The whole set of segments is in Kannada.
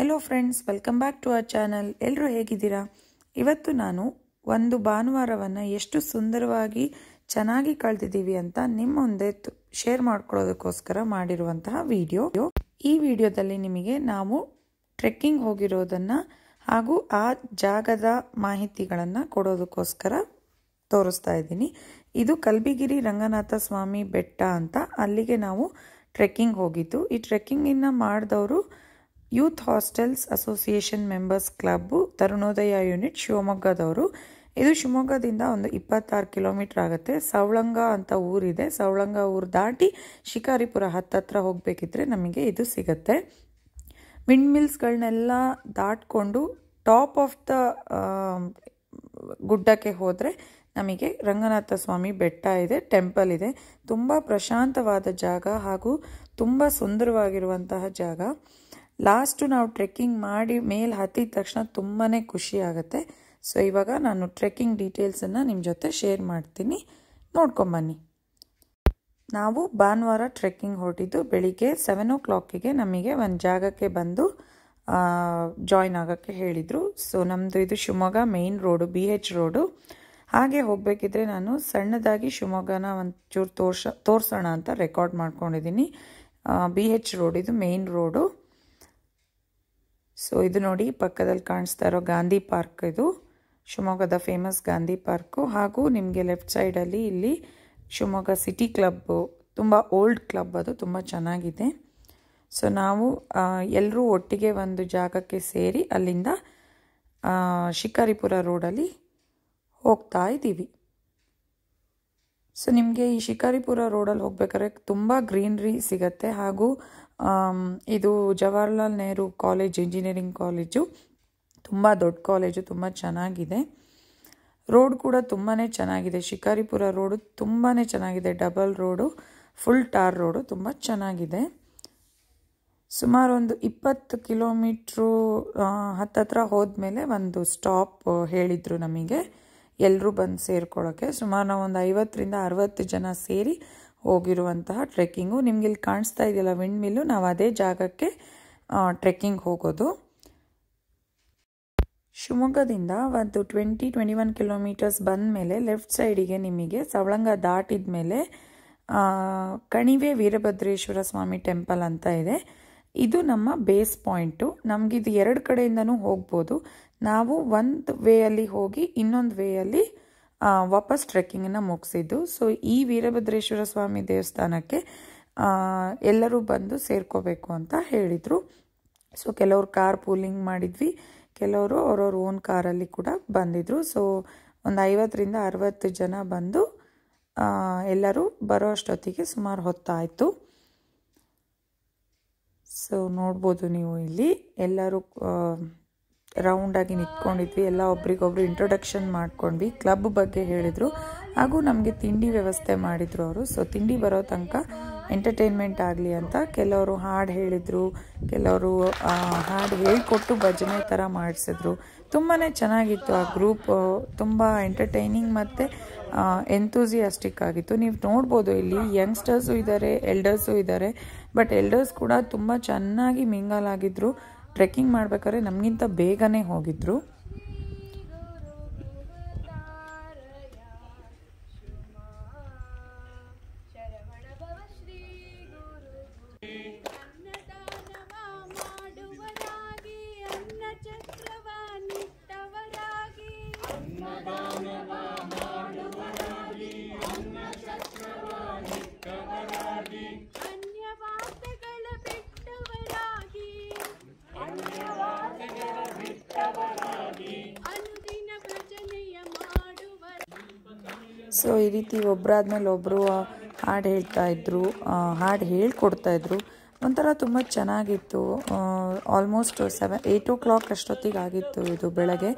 hello friends welcome back to our channel ಎಲ್ಲರೂ ಹೇಗಿದ್ದೀರಾ ಇವತ್ತು ನಾನು ಒಂದು ಭಾನುವಾರವನ್ನು ಎಷ್ಟು ಸುಂದರವಾಗಿ ಚೆನ್ನಾಗಿ ಕಳೆದಿದ್ದೀವಿ ಅಂತ ನಿಮ್ಮ ಮುಂದೆ ಶೇರ್ ಮಾಡ್ಕೊಳ್ಳೋದಕ್ಕೋಸ್ಕರ ಮಾಡಿರುವಂತಹ ವಿಡಿಯೋ ಈ ವಿಡಿಯೋದಲ್ಲಿ ನಿಮಗೆ ನಾವು ಟ್ರೆಕ್ಕಿಂಗ್ ಹೋಗಿರೋದನ್ನು ಹಾಗೂ ಆ ಜಾಗದ ಮಾಹಿತಿಗಳನ್ನು ಕೊಡೋದಕ್ಕೋಸ್ಕರ ತೋರಿಸ್ತಾ ಇದ್ದೀನಿ ಇದು ಕಲ್ಬಿಗಿರಿ ರಂಗನಾಥ ಸ್ವಾಮಿ ಬೆಟ್ಟ ಅಂತ ಅಲ್ಲಿಗೆ ನಾವು ಟ್ರೆಕ್ಕಿಂಗ್ ಹೋಗಿದ್ದು ಈ ಟ್ರೆಕ್ಕಿಂಗಿನ ಮಾಡಿದವರು youth hostels association members club Tarunodaya unit ಶಿವಮೊಗ್ಗದವರು ಇದು ಶಿವಮೊಗ್ಗದಿಂದ ಒಂದು ಇಪ್ಪತ್ತಾರು ಕಿಲೋಮೀಟರ್ ಆಗುತ್ತೆ ಸವಳಂಗ ಅಂತ ಊರಿದೆ ಸವಳಂಗ ಊರು ದಾಟಿ ಶಿಕಾರಿಪುರ ಹತ್ತತ್ರ ಹೋಗಬೇಕಿದ್ರೆ ನಮಗೆ ಇದು ಸಿಗುತ್ತೆ ವಿಂಡ್ ಮಿಲ್ಸ್ಗಳನ್ನೆಲ್ಲ ದಾಟ್ಕೊಂಡು ಟಾಪ್ ಆಫ್ ದ ಗುಡ್ಡಕ್ಕೆ ಹೋದರೆ ನಮಗೆ ರಂಗನಾಥ ಸ್ವಾಮಿ ಬೆಟ್ಟ ಇದೆ ಟೆಂಪಲ್ ಇದೆ ತುಂಬ ಪ್ರಶಾಂತವಾದ ಜಾಗ ಹಾಗೂ ತುಂಬ ಸುಂದರವಾಗಿರುವಂತಹ ಜಾಗ ಲಾಸ್ಟು ನಾವು ಟ್ರೆಕ್ಕಿಂಗ್ ಮಾಡಿ ಮೇಲೆ ಹತ್ತಿದ ತಕ್ಷಣ ತುಂಬಾ ಖುಷಿ ಆಗುತ್ತೆ ಸೊ ಇವಾಗ ನಾನು ಟ್ರೆಕ್ಕಿಂಗ್ ಡೀಟೇಲ್ಸನ್ನು ನಿಮ್ಮ ಜೊತೆ ಶೇರ್ ಮಾಡ್ತೀನಿ ನೋಡ್ಕೊಂಬನ್ನಿ ನಾವು ಭಾನುವಾರ ಟ್ರೆಕ್ಕಿಂಗ್ ಹೊರಟಿದ್ದು ಬೆಳಿಗ್ಗೆ ಸೆವೆನ್ ಓ ಕ್ಲಾಕಿಗೆ ನಮಗೆ ಒಂದು ಜಾಗಕ್ಕೆ ಬಂದು ಜಾಯ್ನ್ ಆಗೋಕ್ಕೆ ಹೇಳಿದರು ಸೊ ನಮ್ಮದು ಇದು Shivamogga main road B H road ಹಾಗೆ ಹೋಗಬೇಕಿದ್ರೆ ನಾನು ಸಣ್ಣದಾಗಿ ಶಿವಮೊಗ್ಗನ ಒಂಚೂರು ತೋರ್ಸ ತೋರಿಸೋಣ ಅಂತ ರೆಕಾರ್ಡ್ ಮಾಡ್ಕೊಂಡಿದ್ದೀನಿ ಬಿ ಎಚ್ ರೋಡ್ ಇದು ಮೇನ್ ರೋಡು ಸೊ ಇದು ನೋಡಿ ಪಕ್ಕದಲ್ಲಿ ಕಾಣಿಸ್ತಾ ಇರೋ ಗಾಂಧಿ ಪಾರ್ಕ್ ಇದು ಶಿವಮೊಗ್ಗದ ಫೇಮಸ್ ಗಾಂಧಿ ಪಾರ್ಕು ಹಾಗೂ ನಿಮಗೆ ಲೆಫ್ಟ್ ಸೈಡಲ್ಲಿ ಇಲ್ಲಿ ಶಿವಮೊಗ್ಗ ಸಿಟಿ ಕ್ಲಬ್ಬು ತುಂಬ ಓಲ್ಡ್ ಕ್ಲಬ್ ಅದು ತುಂಬ ಚೆನ್ನಾಗಿದೆ ಸೊ ನಾವು ಎಲ್ಲರೂ ಒಟ್ಟಿಗೆ ಒಂದು ಜಾಗಕ್ಕೆ ಸೇರಿ ಅಲ್ಲಿಂದ ಶಿಕಾರಿಪುರ ರೋಡಲ್ಲಿ ಹೋಗ್ತಾ ಇದ್ದೀವಿ ಸೊ ನಿಮಗೆ ಈ ಶಿಕಾರಿಪುರ ರೋಡಲ್ಲಿ ಹೋಗ್ಬೇಕಾದ್ರೆ ತುಂಬ ಗ್ರೀನ್ರಿ ಸಿಗತ್ತೆ ಹಾಗೂ ಇದು Jawaharlal Nehru college engineering college ತುಂಬ ದೊಡ್ಡ ಕಾಲೇಜು ತುಂಬ ಚೆನ್ನಾಗಿದೆ ರೋಡ್ ಕೂಡ ತುಂಬಾ ಚೆನ್ನಾಗಿದೆ ಶಿಕಾರಿಪುರ ರೋಡು ತುಂಬಾ ಚೆನ್ನಾಗಿದೆ double road full tar road ತುಂಬ ಚೆನ್ನಾಗಿದೆ ಸುಮಾರು ಒಂದು ಇಪ್ಪತ್ತು ಕಿಲೋಮೀಟ್ರು ಹತ್ತತ್ರ ಹೋದ್ಮೇಲೆ ಒಂದು ಸ್ಟಾಪ್ ಹೇಳಿದರು ನಮಗೆ ಎಲ್ಲರೂ ಬಂದು ಸೇರ್ಕೊಳ್ಳೋಕ್ಕೆ ಸುಮಾರು ನಾವು ಒಂದು ಐವತ್ತರಿಂದ ಅರವತ್ತು ಜನ ಸೇರಿ ಹೋಗಿರುವಂತಹ ಟ್ರೆಕ್ಕಿಂಗು ನಿಮ್ಗೆ ಇಲ್ಲಿ ಕಾಣಿಸ್ತಾ ಇದೆಯಲ್ಲ ವಿಂಡ್ ಮಿಲ್ಲು ನಾವು ಅದೇ ಜಾಗಕ್ಕೆ ಟ್ರೆಕ್ಕಿಂಗ್ ಹೋಗೋದು ಶಿವಮೊಗ್ಗದಿಂದ ಒಂದು ಟ್ವೆಂಟಿ ಟ್ವೆಂಟಿ ಒನ್ ಕಿಲೋಮೀಟರ್ಸ್ ಬಂದ ಮೇಲೆ ಲೆಫ್ಟ್ ಸೈಡಿಗೆ ನಿಮಗೆ ಸವಳಂಗ ದಾಟಿದ ಮೇಲೆ ಕಣಿವೆ ವೀರಭದ್ರೇಶ್ವರ ಸ್ವಾಮಿ ಟೆಂಪಲ್ ಅಂತ ಇದೆ ಇದು ನಮ್ಮ ಬೇಸ್ ಪಾಯಿಂಟು ನಮಗಿದು ಎರಡು ಕಡೆಯಿಂದನೂ ಹೋಗ್ಬೋದು ನಾವು ಒಂದು ವೇಯಲ್ಲಿ ಹೋಗಿ ಇನ್ನೊಂದು ವೇಯಲ್ಲಿ ವಾಪಸ್ ಟ್ರೆಕ್ಕಿಂಗನ್ನು ಮುಗಿಸಿದ್ದು ಸೊ ಈ ವೀರಭದ್ರೇಶ್ವರ ಸ್ವಾಮಿ ದೇವಸ್ಥಾನಕ್ಕೆ ಎಲ್ಲರೂ ಬಂದು ಸೇರ್ಕೋಬೇಕು ಅಂತ ಹೇಳಿದರು ಸೊ ಕೆಲವರು ಕಾರ್ ಪೂಲಿಂಗ್ ಮಾಡಿದ್ವಿ ಕೆಲವರು ಅವ್ರವ್ರ ಓನ್ ಕಾರಲ್ಲಿ ಕೂಡ ಬಂದಿದ್ದರು ಸೊ ಒಂದು ಐವತ್ತರಿಂದ ಅರವತ್ತು ಜನ ಬಂದು ಎಲ್ಲರೂ ಬರೋ ಅಷ್ಟೊತ್ತಿಗೆ ಸುಮಾರು ಹೊತ್ತಾಯಿತು ಸೊ ನೋಡ್ಬೋದು ನೀವು ಇಲ್ಲಿ ಎಲ್ಲರೂ ರೌಂಡಾಗಿ ನಿಂತ್ಕೊಂಡಿದ್ವಿ ಎಲ್ಲ ಒಬ್ರಿಗೊಬ್ರು ಇಂಟ್ರೊಡಕ್ಷನ್ ಮಾಡ್ಕೊಂಡ್ವಿ ಕ್ಲಬ್ ಬಗ್ಗೆ ಹೇಳಿದ್ರು ಹಾಗೂ ನಮಗೆ ತಿಂಡಿ ವ್ಯವಸ್ಥೆ ಮಾಡಿದರು ಅವರು ಸೊ ತಿಂಡಿ ಬರೋ ತನಕ ಎಂಟರ್ಟೈನ್ಮೆಂಟ್ ಆಗಲಿ ಅಂತ ಕೆಲವರು ಹಾಡು ಹೇಳಿದರು ಕೆಲವರು ಹಾಡು ಹೇಳಿಕೊಟ್ಟು ಭಜನೆ ಥರ ಮಾಡಿಸಿದ್ರು ತುಂಬಾ ಚೆನ್ನಾಗಿತ್ತು ಆ ಗ್ರೂಪ್ ತುಂಬ ಎಂಟರ್ಟೈನಿಂಗ್ ಮತ್ತು ಎಂಥೂಸಿಯಾಸ್ಟಿಕ್ ಆಗಿತ್ತು ನೀವು ನೋಡ್ಬೋದು ಇಲ್ಲಿ ಯಂಗ್ಸ್ಟರ್ಸು ಇದ್ದಾರೆ ಎಲ್ಡರ್ಸು ಇದ್ದಾರೆ ಬಟ್ ಎಲ್ಡರ್ಸ್ ಕೂಡ ತುಂಬ ಚೆನ್ನಾಗಿ ಮಿಂಗಲ್ ಆಗಿದ್ದರು ಟ್ರೆಕ್ಕಿಂಗ್ ಮಾಡಬೇಕಾದ್ರೆ ನಮಗಿಂತ ಬೇಗನೆ ಹೋಗಿದ್ದರು ಸೊ ಈ ರೀತಿ ಒಬ್ಬರಾದ್ಮೇಲೆ ಒಬ್ಬರು ಹಾಡು ಹೇಳ್ತಾಯಿದ್ರು ಹಾಡು ಹೇಳ್ಕೊಡ್ತಾಯಿದ್ರು ಒಂಥರ ತುಂಬ ಚೆನ್ನಾಗಿತ್ತು almost seven eight o'clock ಅಷ್ಟೊತ್ತಿಗೆ ಆಗಿತ್ತು ಇದು ಬೆಳಗ್ಗೆ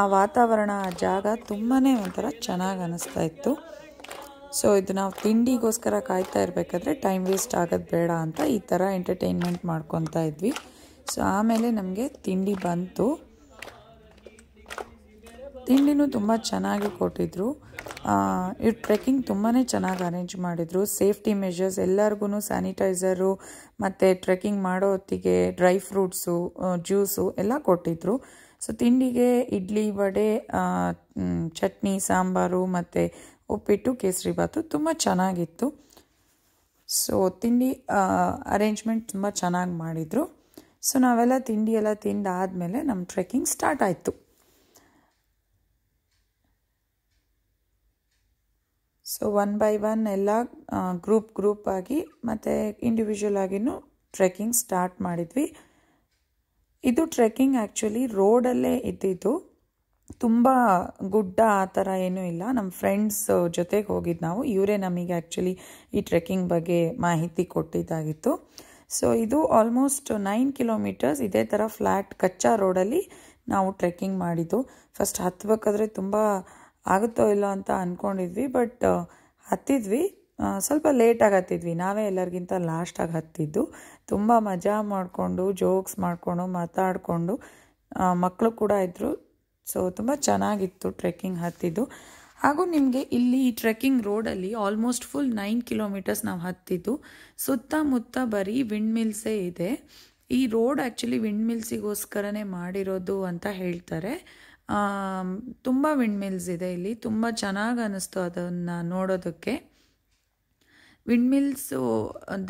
ಆ ವಾತಾವರಣ ಆ ಜಾಗ ತುಂಬಾ ಒಂಥರ ಚೆನ್ನಾಗಿ ಅನ್ನಿಸ್ತಾ ಇತ್ತು ಸೊ ಇದು ನಾವು ತಿಂಡಿಗೋಸ್ಕರ ಕಾಯ್ತಾ ಇರಬೇಕಾದ್ರೆ ಟೈಮ್ ವೇಸ್ಟ್ ಆಗೋದು ಬೇಡ ಅಂತ ಈ ಥರ ಎಂಟರ್ಟೈನ್ಮೆಂಟ್ ಮಾಡ್ಕೊತಾ ಇದ್ವಿ ಸೊ ಆಮೇಲೆ ನಮಗೆ ತಿಂಡಿ ಬಂತು ತಿಂಡಿನೂ ತುಂಬ ಚೆನ್ನಾಗಿ ಕೊಟ್ಟಿದ್ರು ಈ ಟ್ರೆಕ್ಕಿಂಗ್ ತುಂಬಾ ಚೆನ್ನಾಗಿ ಅರೇಂಜ್ ಮಾಡಿದರು ಸೇಫ್ಟಿ ಮೆಷರ್ಸ್ ಎಲ್ಲರಿಗೂ ಸ್ಯಾನಿಟೈಸರು ಮತ್ತು ಟ್ರೆಕ್ಕಿಂಗ್ ಮಾಡೋ ಹೊತ್ತಿಗೆ ಡ್ರೈ ಫ್ರೂಟ್ಸು ಜ್ಯೂಸು ಎಲ್ಲ ಕೊಟ್ಟಿದ್ರು ಸೊ ತಿಂಡಿಗೆ ಇಡ್ಲಿ ವಡೆ ಚಟ್ನಿ ಸಾಂಬಾರು ಮತ್ತು ಉಪ್ಪಿಟ್ಟು ಕೇಸರಿ ಭಾತು ತುಂಬ ಚೆನ್ನಾಗಿತ್ತು ಸೊ ತಿಂಡಿ ಅರೇಂಜ್ಮೆಂಟ್ ತುಂಬ ಚೆನ್ನಾಗಿ ಮಾಡಿದರು ಸೊ ನಾವೆಲ್ಲ ತಿಂಡಿ ಎಲ್ಲ ತಿಂದಾದಮೇಲೆ ನಮ್ಮ ಟ್ರೆಕ್ಕಿಂಗ್ ಸ್ಟಾರ್ಟ್ ಆಯಿತು ಸೊ ಒನ್ ಬೈ ಒನ್ ಎಲ್ಲ ಗ್ರೂಪ್ ಗ್ರೂಪ್ ಆಗಿ ಮತ್ತು ಇಂಡಿವಿಜುವಲ್ ಆಗಿನೂ ಟ್ರೆಕ್ಕಿಂಗ್ ಸ್ಟಾರ್ಟ್ ಮಾಡಿದ್ವಿ ಇದು ಟ್ರೆಕ್ಕಿಂಗ್ ಆ್ಯಕ್ಚುಲಿ ರೋಡಲ್ಲೇ ಇದ್ದಿದ್ದು ತುಂಬ ಗುಡ್ಡ ಆ ಥರ ಏನೂ ಇಲ್ಲ ನಮ್ಮ ಫ್ರೆಂಡ್ಸ್ ಜೊತೆಗೆ ಹೋಗಿದ್ದು ನಾವು ಇವರೇ ನಮಗೆ ಆ್ಯಕ್ಚುಲಿ ಈ ಟ್ರೆಕ್ಕಿಂಗ್ ಬಗ್ಗೆ ಮಾಹಿತಿ ಕೊಟ್ಟಿದ್ದಾಗಿತ್ತು ಸೊ ಇದು ಆಲ್ಮೋಸ್ಟ್ ನೈನ್ ಕಿಲೋಮೀಟರ್ಸ್ ಇದೇ ಥರ ಫ್ಲ್ಯಾಟ್ ಕಚ್ಚಾ ರೋಡಲ್ಲಿ ನಾವು ಟ್ರೆಕ್ಕಿಂಗ್ ಮಾಡಿದ್ದು ಫಸ್ಟ್ ಹತ್ತಬೇಕಾದ್ರೆ ತುಂಬ ಆಗುತ್ತೋ ಇಲ್ಲೋ ಅಂತ ಅಂದ್ಕೊಂಡಿದ್ವಿ ಬಟ್ ಹತ್ತಿದ್ವಿ ಸ್ವಲ್ಪ ಲೇಟಾಗಿ ಹತ್ತಿದ್ವಿ ನಾವೇ ಎಲ್ಲರಿಗಿಂತ ಲಾಸ್ಟಾಗಿ ಹತ್ತಿದ್ದು ತುಂಬ ಮಜಾ ಮಾಡಿಕೊಂಡು ಜೋಕ್ಸ್ ಮಾಡಿಕೊಂಡು ಮಾತಾಡಿಕೊಂಡು ಮಕ್ಕಳು ಕೂಡ ಇದ್ದರು ಸೊ ತುಂಬ ಚೆನ್ನಾಗಿತ್ತು ಟ್ರೆಕ್ಕಿಂಗ್ ಹತ್ತಿದ್ದು ಹಾಗೂ ನಿಮಗೆ ಇಲ್ಲಿ ಈ ಟ್ರೆಕ್ಕಿಂಗ್ ರೋಡಲ್ಲಿ ಆಲ್ಮೋಸ್ಟ್ ಫುಲ್ ನೈನ್ ಕಿಲೋಮೀಟರ್ಸ್ ನಾವು ಹತ್ತಿದ್ದು ಸುತ್ತಮುತ್ತ ಬರೀ ವಿಂಡ್ ಮಿಲ್ಸೇ ಇದೆ ಈ ರೋಡ್ ಆ್ಯಕ್ಚುಲಿ ವಿಂಡ್ ಮಿಲ್ಸಿಗೋಸ್ಕರನೇ ಮಾಡಿರೋದು ಅಂತ ಹೇಳ್ತಾರೆ ತುಂಬ ವಿಂಡ್ ಮಿಲ್ಸ್ ಇದೆ ಇಲ್ಲಿ ತುಂಬ ಚೆನ್ನಾಗಿ ಅನ್ನಿಸ್ತು ಅದನ್ನು ನೋಡೋದಕ್ಕೆ ವಿಂಡ್ ಮಿಲ್ಸು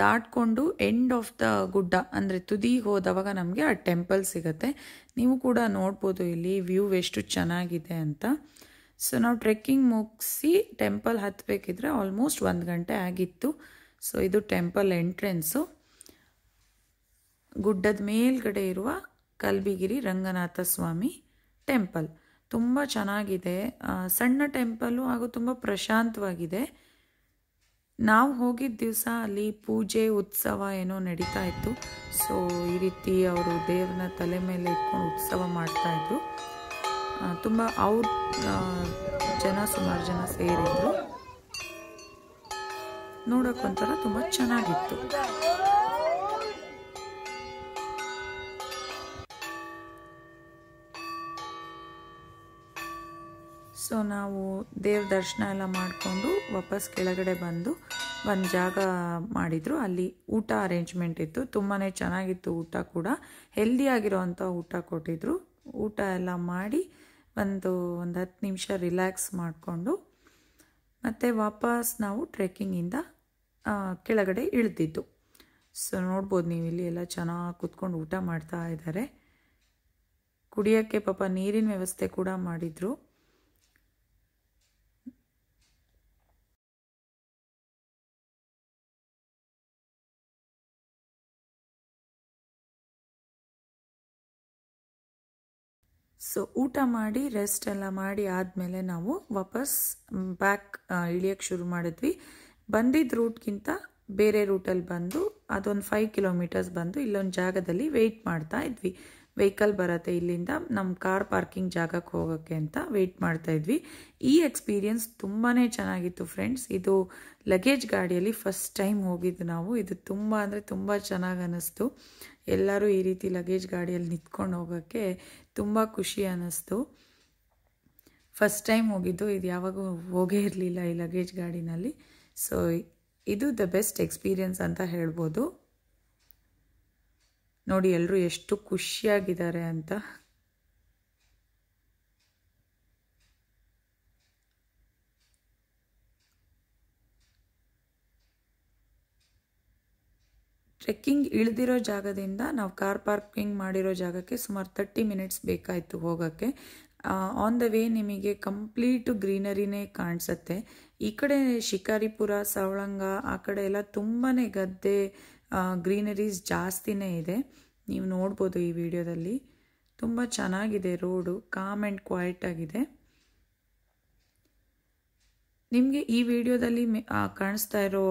ದಾಟ್ಕೊಂಡು ಎಂಡ್ ಆಫ್ ದ ಗುಡ್ಡ ಅಂದರೆ ತುದಿಗೆ ಹೋದವಾಗ ನಮಗೆ ಆ ಟೆಂಪಲ್ ಸಿಗುತ್ತೆ ನೀವು ಕೂಡ ನೋಡ್ಬೋದು ಇಲ್ಲಿ ವ್ಯೂ ಎಷ್ಟು ಚೆನ್ನಾಗಿದೆ ಅಂತ ಸೊ ನಾವು ಟ್ರೆಕ್ಕಿಂಗ್ ಮುಗಿಸಿ ಟೆಂಪಲ್ ಹತ್ತಬೇಕಿದ್ರೆ ಆಲ್ಮೋಸ್ಟ್ ಒಂದು ಗಂಟೆ ಆಗಿತ್ತು ಸೊ ಇದು ಟೆಂಪಲ್ ಎಂಟ್ರೆನ್ಸು ಗುಡ್ಡದ ಮೇಲ್ಗಡೆ ಇರುವ ಕಲ್ಬಿಗಿರಿ ರಂಗನಾಥ ಸ್ವಾಮಿ ಟೆಂಪಲ್ ತುಂಬ ಚೆನ್ನಾಗಿದೆ ಸಣ್ಣ ಟೆಂಪಲ್ಲು ಹಾಗೂ ತುಂಬ ಪ್ರಶಾಂತವಾಗಿದೆ ನಾವು ಹೋಗಿದ್ದ ದಿವಸ ಅಲ್ಲಿ ಪೂಜೆ ಉತ್ಸವ ಏನೋ ನಡೀತಾ ಇತ್ತು ಸೊ ಈ ರೀತಿ ಅವರು ದೇವ್ರನ್ನ ತಲೆ ಮೇಲೆ ಇಟ್ಕೊಂಡು ಉತ್ಸವ ಮಾಡ್ತಾಯಿದ್ರು ತುಂಬ ಅವ್ರ ಜನ ಸುಮಾರು ಜನ ಸೇರಿದ್ರು ನೋಡೋಕ್ಕೊಂಥರ ತುಂಬ ಚೆನ್ನಾಗಿತ್ತು ಸೊ ನಾವು ದೇವ್ರ ದರ್ಶನ ಎಲ್ಲ ಮಾಡಿಕೊಂಡು ವಾಪಸ್ ಕೆಳಗಡೆ ಬಂದು ಒಂದು ಜಾಗ ಮಾಡಿದರು ಅಲ್ಲಿ ಊಟ ಅರೇಂಜ್ಮೆಂಟ್ ಇತ್ತು ತುಂಬಾ ಚೆನ್ನಾಗಿತ್ತು ಊಟ ಕೂಡ ಹೆಲ್ದಿಯಾಗಿರೋವಂಥ ಊಟ ಕೊಟ್ಟಿದ್ರು ಊಟ ಎಲ್ಲ ಮಾಡಿ ಒಂದು ಒಂದು ಹತ್ತು ನಿಮಿಷ ರಿಲ್ಯಾಕ್ಸ್ ಮಾಡಿಕೊಂಡು ಮತ್ತು ವಾಪಸ್ ನಾವು ಟ್ರೆಕ್ಕಿಂಗಿಂದ ಕೆಳಗಡೆ ಇಳ್ದಿದ್ದು ಸೊ ನೋಡ್ಬೋದು ನೀವು ಇಲ್ಲಿ ಎಲ್ಲ ಚೆನ್ನಾಗಿ ಕುತ್ಕೊಂಡು ಊಟ ಮಾಡ್ತಾ ಇದ್ದಾರೆ ಕುಡಿಯೋಕ್ಕೆ ಪಾಪ ನೀರಿನ ವ್ಯವಸ್ಥೆ ಕೂಡ ಮಾಡಿದರು ಸೊ ಊಟ ಮಾಡಿ ರೆಸ್ಟ್ ಎಲ್ಲ ಮಾಡಿ ಆದಮೇಲೆ ನಾವು ವಾಪಸ್ ಬ್ಯಾಕ್ ಇಳಿಯೋಕ್ಕೆ ಶುರು ಮಾಡಿದ್ವಿ ಬಂದಿದ್ದ ರೂಟ್ಗಿಂತ ಬೇರೆ ರೂಟಲ್ಲಿ ಬಂದು ಅದೊಂದು ಫೈವ್ ಕಿಲೋಮೀಟರ್ಸ್ ಬಂದು ಇಲ್ಲೊಂದು ಜಾಗದಲ್ಲಿ ವೆಯ್ಟ್ ಮಾಡ್ತಾ ಇದ್ವಿ ವೆಹಿಕಲ್ ಬರತ್ತೆ ಇಲ್ಲಿಂದ ನಮ್ಮ ಕಾರ್ ಪಾರ್ಕಿಂಗ್ ಜಾಗಕ್ಕೆ ಹೋಗೋಕ್ಕೆ ಅಂತ ವೆಯ್ಟ್ ಮಾಡ್ತಾ ಇದ್ವಿ ಈ ಎಕ್ಸ್ಪೀರಿಯನ್ಸ್ ತುಂಬಾ ಚೆನ್ನಾಗಿತ್ತು ಫ್ರೆಂಡ್ಸ್ ಇದು ಲಗೇಜ್ ಗಾಡಿಯಲ್ಲಿ ಫಸ್ಟ್ ಟೈಮ್ ಹೋಗಿದ್ದು ನಾವು ಇದು ತುಂಬ ಅಂದರೆ ತುಂಬ ಚೆನ್ನಾಗಿ ಅನ್ನಿಸ್ತು ಎಲ್ಲರೂ ಈ ರೀತಿ ಲಗೇಜ್ ಗಾಡಿಯಲ್ಲಿ ನಿಂತ್ಕೊಂಡು ಹೋಗೋಕ್ಕೆ ತುಂಬ ಖುಷಿ ಅನ್ನಿಸ್ತು ಫಸ್ಟ್ ಟೈಮ್ ಹೋಗಿದ್ದು ಇದು ಯಾವಾಗೂ ಹೋಗೇ ಇರಲಿಲ್ಲ ಈ ಲಗೇಜ್ ಗಾಡಿನಲ್ಲಿ ಸೊ ಇದು ದ ಬೆಸ್ಟ್ ಎಕ್ಸ್ಪೀರಿಯನ್ಸ್ ಅಂತ ಹೇಳ್ಬೋದು ನೋಡಿ ಎಲ್ಲರೂ ಎಷ್ಟು ಖುಷಿಯಾಗಿದ್ದಾರೆ ಅಂತ ಟ್ರೆಕ್ಕಿಂಗ್ ಇಳಿದಿರೋ ಜಾಗದಿಂದ ನಾವು ಕಾರ್ ಪಾರ್ಕಿಂಗ್ ಮಾಡಿರೋ ಜಾಗಕ್ಕೆ ಸುಮಾರು ತರ್ಟಿ ಮಿನಿಟ್ಸ್ ಬೇಕಾಯಿತು ಹೋಗೋಕ್ಕೆ ಆನ್ ದ ವೇ ನಿಮಗೆ ಕಂಪ್ಲೀಟು ಗ್ರೀನರಿನೇ ಕಾಣಿಸುತ್ತೆ ಈ ಕಡೆ ಶಿಕಾರಿಪುರ ಸವಳಂಗ ಆ ಕಡೆ ಎಲ್ಲ ತುಂಬಾ ಗದ್ದೆ ಗ್ರೀನರೀಸ್ ಜಾಸ್ತಿನೇ ಇದೆ ನೀವು ನೋಡ್ಬೋದು ಈ ವಿಡಿಯೋದಲ್ಲಿ ತುಂಬ ಚೆನ್ನಾಗಿದೆ ರೋಡು ಕಾಮ್ ಆ್ಯಂಡ್ ಕ್ವಾಯಿಟ್ ಆಗಿದೆ ನಿಮಗೆ ಈ ವಿಡಿಯೋದಲ್ಲಿ ಕಾಣಿಸ್ತಾ ಇರೋ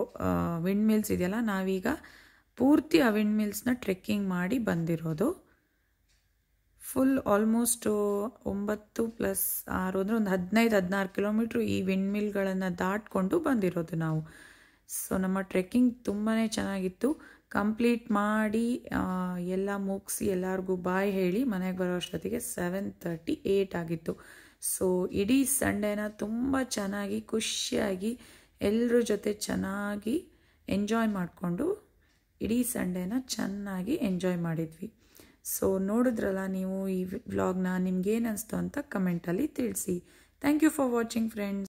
ವಿಂಡ್ ಮಿಲ್ಸ್ ಇದೆಯಲ್ಲ ನಾವೀಗ ಪೂರ್ತಿ ಆ ವಿಂಡ್ ಮಿಲ್ಸ್ನ ಟ್ರೆಕ್ಕಿಂಗ್ ಮಾಡಿ ಬಂದಿರೋದು ಫುಲ್ ಆಲ್ಮೋಸ್ಟು ಒಂಬತ್ತು ಪ್ಲಸ್ ಆರು ಅಂದರೆ ಒಂದು ಹದಿನೈದು ಹದಿನಾರು ಕಿಲೋಮೀಟ್ರ್ ಈ ವಿಂಡ್ ಮಿಲ್ಗಳನ್ನು ದಾಟ್ಕೊಂಡು ಬಂದಿರೋದು ನಾವು ಸೊ ನಮ್ಮ ಟ್ರೆಕ್ಕಿಂಗ್ ತುಂಬಾ ಚೆನ್ನಾಗಿತ್ತು ಕಂಪ್ಲೀಟ್ ಮಾಡಿ ಎಲ್ಲ ಮುಗಿಸಿ ಎಲ್ಲರಿಗೂ ಬಾಯ್ ಹೇಳಿ ಮನೆಗೆ ಬರೋ ಅಷ್ಟೊತ್ತಿಗೆ ಸೆವೆನ್ ತರ್ಟಿ ಏಯ್ಟ್ ಆಗಿತ್ತು ಸೊ ಇಡೀ ಸಂಡೇನ ತುಂಬ ಚೆನ್ನಾಗಿ ಖುಷಿಯಾಗಿ ಎಲ್ಲರ ಜೊತೆ ಚೆನ್ನಾಗಿ ಎಂಜಾಯ್ ಮಾಡಿಕೊಂಡು ಇಡೀ ಸಂಡೇನ ಚೆನ್ನಾಗಿ ಎಂಜಾಯ್ ಮಾಡಿದ್ವಿ ಸೊ ನೋಡಿದ್ರಲ್ಲ ನೀವು ಈ ವ್ಲಾಗ್ನ ನಿಮ್ಗೇನು ಅನಿಸ್ತು ಅಂತ ಕಮೆಂಟಲ್ಲಿ ತಿಳಿಸಿ thank you for watching friends